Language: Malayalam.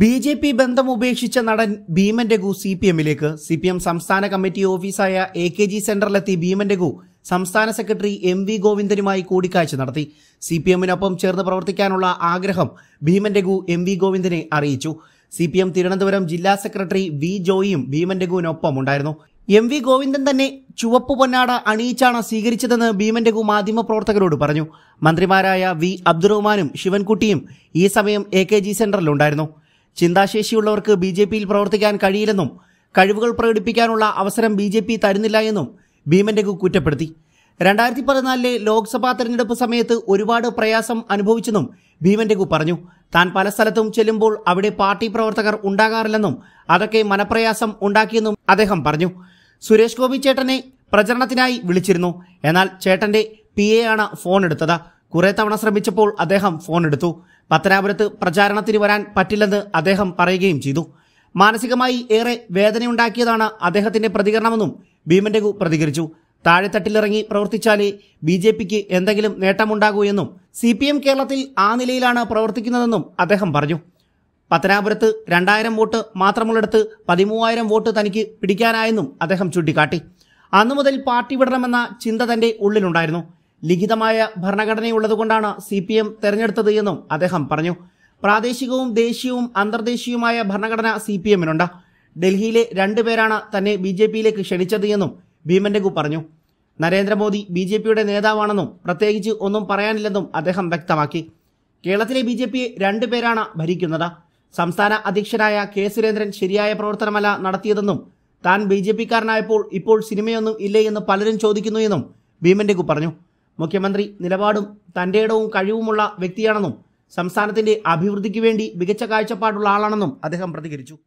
ബി ജെ പി ബന്ധം ഉപേക്ഷിച്ച നടൻ ഭീമൻ രഘു സി പി എമ്മിലേക്ക് സി പി എം സംസ്ഥാന കമ്മിറ്റി ഓഫീസായ എ കെ ജി സെന്ററിലെത്തി ഭീമൻ രഘു സംസ്ഥാന സെക്രട്ടറി എം വി ഗോവിന്ദനുമായി കൂടിക്കാഴ്ച നടത്തി സി പി എമ്മിനൊപ്പം ചേർന്ന് പ്രവർത്തിക്കാനുള്ള ആഗ്രഹം ഭീമൻ രഘു എം വി ഗോവിന്ദനെ അറിയിച്ചു സി പി എം തിരുവനന്തപുരം ജില്ലാ സെക്രട്ടറി വി ജോയിയും ഭീമൻ രഘുവിനൊപ്പം ഉണ്ടായിരുന്നു എം വി ഗോവിന്ദൻ തന്നെ ചുവപ്പ് പൊന്നാട അണിയിച്ചാണ് സ്വീകരിച്ചതെന്ന് ഭീമൻ രഘു മാധ്യമപ്രവർത്തകരോട് പറഞ്ഞു മന്ത്രിമാരായ വി അബ്ദുറഹ്മാനും ശിവൻകുട്ടിയും ഈ സമയം എ കെ ജി സെന്ററിലുണ്ടായിരുന്നു ചിന്താശേഷിയുള്ളവർക്ക് ബി ജെ പിയിൽ പ്രവർത്തിക്കാൻ കഴിയില്ലെന്നും കഴിവുകൾ പ്രകടിപ്പിക്കാനുള്ള അവസരം ബി ജെ പി തരുന്നില്ല എന്നും ഭീമൻ രഘു കുറ്റപ്പെടുത്തി രണ്ടായിരത്തി പതിനാലിലെ ലോക്സഭാ തെരഞ്ഞെടുപ്പ് സമയത്ത് ഒരുപാട് പ്രയാസം അനുഭവിച്ചെന്നും ഭീമൻ രഘു പറഞ്ഞു താൻ പല സ്ഥലത്തും ചെല്ലുമ്പോൾ അവിടെ പാർട്ടി പ്രവർത്തകർ ഉണ്ടാകാറില്ലെന്നും അതൊക്കെ മനപ്രയാസം ഉണ്ടാക്കിയെന്നും അദ്ദേഹം പറഞ്ഞു സുരേഷ് ഗോപി ചേട്ടനെ പ്രചരണത്തിനായി വിളിച്ചിരുന്നു എന്നാൽ ചേട്ടന്റെ പി എ ആണ് ഫോൺ എടുത്തത് കുറെ തവണ ശ്രമിച്ചപ്പോൾ അദ്ദേഹം ഫോൺ എടുത്തു പത്തനാപുരത്ത് പ്രചാരണത്തിന് വരാൻ പറ്റില്ലെന്ന് അദ്ദേഹം പറയുകയും ചെയ്തു മാനസികമായി ഏറെ വേദനയുണ്ടാക്കിയതാണ് അദ്ദേഹത്തിന്റെ പ്രതികരണമെന്നും ഭീമന്റെ പ്രതികരിച്ചു താഴെത്തട്ടിലിറങ്ങി പ്രവർത്തിച്ചാലേ ബി ജെ പിക്ക് എന്തെങ്കിലും നേട്ടമുണ്ടാകൂ എന്നും സി പി എം കേരളത്തിൽ ആ നിലയിലാണ് പ്രവർത്തിക്കുന്നതെന്നും അദ്ദേഹം പറഞ്ഞു പത്തനാപുരത്ത് രണ്ടായിരം വോട്ട് മാത്രമുള്ളിടത്ത് പതിമൂവായിരം വോട്ട് തനിക്ക് പിടിക്കാനായെന്നും അദ്ദേഹം ചൂണ്ടിക്കാട്ടി അന്നു മുതൽ പാർട്ടി വിടണമെന്ന ചിന്ത തന്റെ ഉള്ളിലുണ്ടായിരുന്നു ലിഖിതമായ ഭരണഘടനയുള്ളതുകൊണ്ടാണ് സി പി എം തെരഞ്ഞെടുത്തത് എന്നും അദ്ദേഹം പറഞ്ഞു പ്രാദേശികവും ദേശീയവും അന്തർദേശീയവുമായ ഭരണഘടന സി പി എമ്മിനുണ്ട് ഡൽഹിയിലെ രണ്ടുപേരാണ് തന്നെ ബി ജെ പിയിലേക്ക് ക്ഷണിച്ചത് എന്നും ഭീമൻരഘു പറഞ്ഞു നരേന്ദ്രമോദി ബി ജെ പിയുടെ നേതാവാണെന്നും പ്രത്യേകിച്ച് ഒന്നും പറയാനില്ലെന്നും അദ്ദേഹം വ്യക്തമാക്കി കേരളത്തിലെ ബി ജെ പിയെ രണ്ടുപേരാണ് ഭരിക്കുന്നത് സംസ്ഥാന അധ്യക്ഷനായ കെ സുരേന്ദ്രൻ ശരിയായ പ്രവർത്തനമല്ല നടത്തിയതെന്നും താൻ ബി ജെ പിക്കാരനായപ്പോൾ ഇപ്പോൾ സിനിമയൊന്നും ഇല്ലേ എന്ന് പലരും ചോദിക്കുന്നു എന്നും ഭീമൻരഘു പറഞ്ഞു മുഖ്യമന്ത്രി നിലപാടും തന്റെ ഇടവും കഴിവുമുള്ള വ്യക്തിയാണെന്നും സംസ്ഥാനത്തിന്റെ അഭിവൃദ്ധിക്ക് വേണ്ടി മികച്ച കാഴ്ചപ്പാടുള്ള ആളാണെന്നും അദ്ദേഹം പ്രതികരിച്ചു